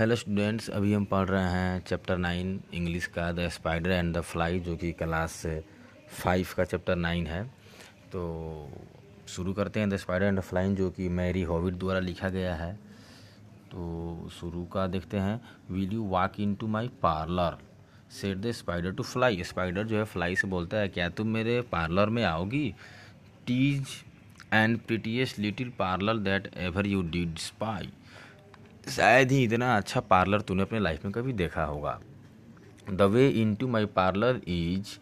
hello students अभी हम पढ़ रहे हैं चैप्टर नाइन इंग्लिश का the spider and the fly जो कि क्लास फाइव का चैप्टर नाइन है तो शुरू करते हैं the spider and the fly जो कि मैरी हॉविट द्वारा लिखा गया है तो शुरू का देखते हैं will you walk into my parlour said the spider to fly spider जो है फ्लाई से बोलता है क्या तुम मेरे पार्लर में आओगी tease and प्रिटीएस little parlour that ever you did spy शायद ही इतना अच्छा पार्लर तूने अपने लाइफ में कभी देखा होगा the way into my parlour is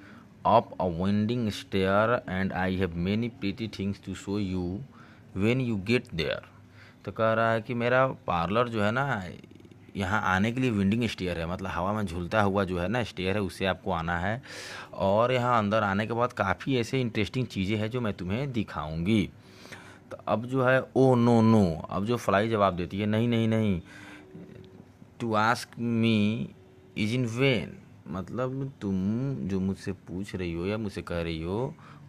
up a winding stair and I have many pretty things to show you when you get there तो कह रहा है कि मेरा पार्लर जो है ना यहाँ आने के लिए विंडिंग स्टेयर है मतलब हवा में झूलता हुआ जो है ना स्टेयर है उससे आपको आना है और यहाँ अंदर आने के बाद काफ़ी ऐसे इंटरेस्टिंग चीज़ें हैं जो मैं तुम्हें दिखाऊंगी अब जो है ओ नो नो अब जो फ्लाई जवाब देती है नहीं नहीं नहीं to ask me is in vain मतलब तुम जो मुझसे पूछ रही हो या मुझसे कह रही हो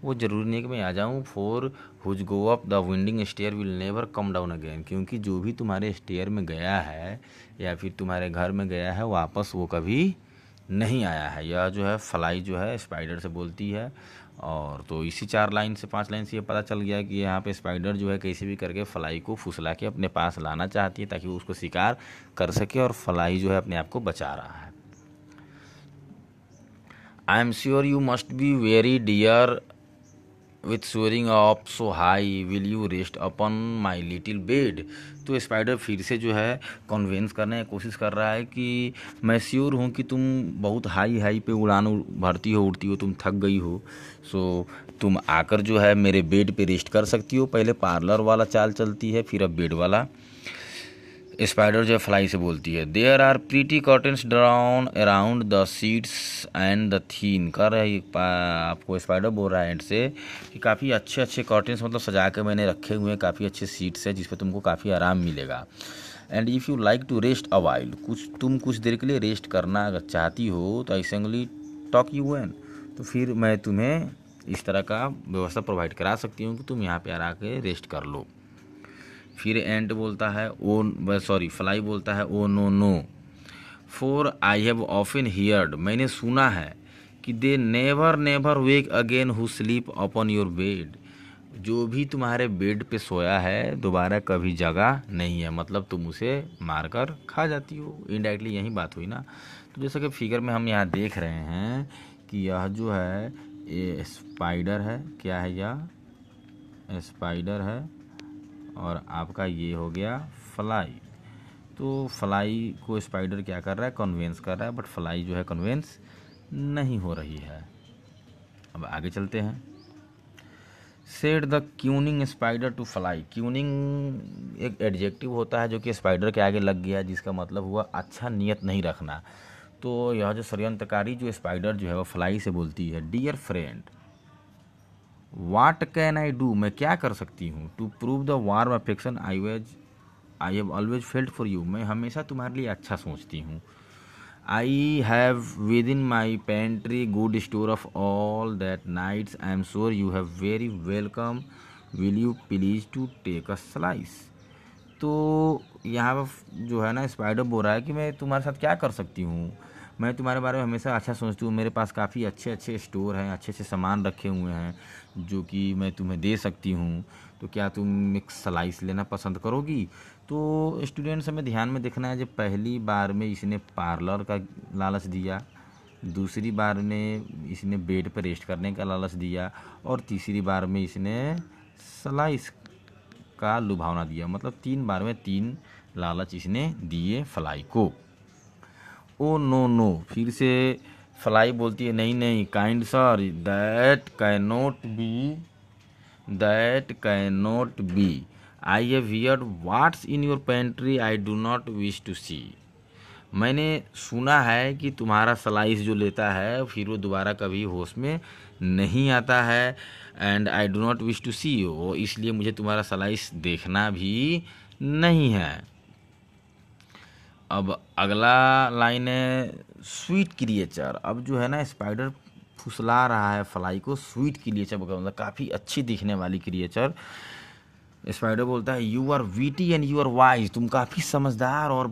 वो जरूरी नहीं कि मैं आ जाऊँ for whose go up the winding stair will never come down again क्योंकि जो भी तुम्हारे स्टेयर में गया है या फिर तुम्हारे घर में गया है वापस वो कभी नहीं आया है यह जो है फ्लाई जो है स्पाइडर से बोलती है और तो इसी चार लाइन से पांच लाइन से ये पता चल गया कि यहाँ पे स्पाइडर जो है कैसे भी करके फलाई को फुसला के अपने पास लाना चाहती है ताकि वो उसको शिकार कर सके और फलाई जो है अपने आप को बचा रहा है I am sure you must be very dear with soaring up so high will you rest upon my little bed तो स्पाइडर फिर से जो है कन्वेंस करने की कोशिश कर रहा है कि मैं श्योर हूँ कि तुम बहुत हाई हाई पे उड़ान भरती हो उड़ती हो तुम थक गई हो सो तुम आकर जो है मेरे बेड पे रेस्ट कर सकती हो पहले पार्लर वाला चाल चलती है फिर अब बेड वाला स्पाइडर जो फ्लाई से बोलती है there are pretty curtains drawn around the sheets and the thin कर रही आपको स्पाइडर बोल रहा है एंड से कि काफ़ी अच्छे अच्छे कर्टन्स मतलब सजा के मैंने रखे हुए हैं काफ़ी अच्छे सीट्स हैं जिस पर तुमको काफ़ी आराम मिलेगा and if you like to rest awhile कुछ तुम कुछ देर के लिए रेस्ट करना अगर चाहती हो तो ऐसेंगली टॉक यू एन तो फिर मैं तुम्हें इस तरह का व्यवस्था प्रोवाइड करा सकती हूँ कि तुम यहाँ पर आ के रेस्ट कर लो फिर एंट बोलता है ओ सॉरी फ्लाई बोलता है oh no no for I have often heard मैंने सुना है कि they never never wake again who sleep upon your bed जो भी तुम्हारे बेड पे सोया है दोबारा कभी जगह नहीं है मतलब तुम उसे मारकर खा जाती हो इनडायरेक्टली यही बात हुई ना तो जैसा कि फिगर में हम यहाँ देख रहे हैं कि यह जो है ये स्पाइडर है क्या है यह स्पाइडर है और आपका ये हो गया फ्लाई तो फ्लाई को स्पाइडर क्या कर रहा है कन्वेंस कर रहा है बट फ्लाई जो है कन्वेंस नहीं हो रही है अब आगे चलते हैं said the cunning spider to fly cunning एक एडजेक्टिव होता है जो कि स्पाइडर के आगे लग गया जिसका मतलब हुआ अच्छा नियत नहीं रखना तो यह जो षडयंत्रकारी जो स्पाइडर जो है वह फ्लाई से बोलती है dear friend what can I do मैं क्या कर सकती हूँ to prove the warm affection I was I have always felt for you मैं हमेशा तुम्हारे लिए अच्छा सोचती हूँ I have within my pantry good store of all that nice I am sure you have very welcome will you please to take a slice तो यहाँ पर जो है ना स्पाइडर बोल रहा है कि मैं तुम्हारे साथ क्या कर सकती हूँ मैं तुम्हारे बारे में हमेशा अच्छा सोचती हूँ मेरे पास काफ़ी अच्छे अच्छे स्टोर हैं अच्छे अच्छे सामान रखे हुए हैं जो कि मैं तुम्हें दे सकती हूँ तो क्या तुम मिक्स स्लाइस लेना पसंद करोगी तो स्टूडेंट्स हमें ध्यान में देखना है जब पहली बार में इसने पार्लर का लालच दिया दूसरी बार में इसने बेड पर रेस्ट करने का लालच दिया और तीसरी बार में इसने स्लाइस का लुभावना दिया मतलब तीन बार में तीन लालच इसने दिए फ्लाई को ओ नो नो फिर से फ्लाई बोलती है नहीं नहीं kind sir that cannot be that cannot be I have hear what's in your pantry I do not wish to see मैंने सुना है कि तुम्हारा स्लाइस जो लेता है फिर वो दोबारा कभी होश में नहीं आता है and I do not wish to see you इसलिए मुझे तुम्हारा स्लाइस देखना भी नहीं है अब अगला लाइन है स्वीट क्रिएचर अब जो है ना स्पाइडर फुसला रहा है फ्लाई को स्वीट क्रिएचर मतलब काफ़ी अच्छी दिखने वाली क्रिएचर स्पाइडर बोलता है you are witty and you are wise तुम काफ़ी समझदार और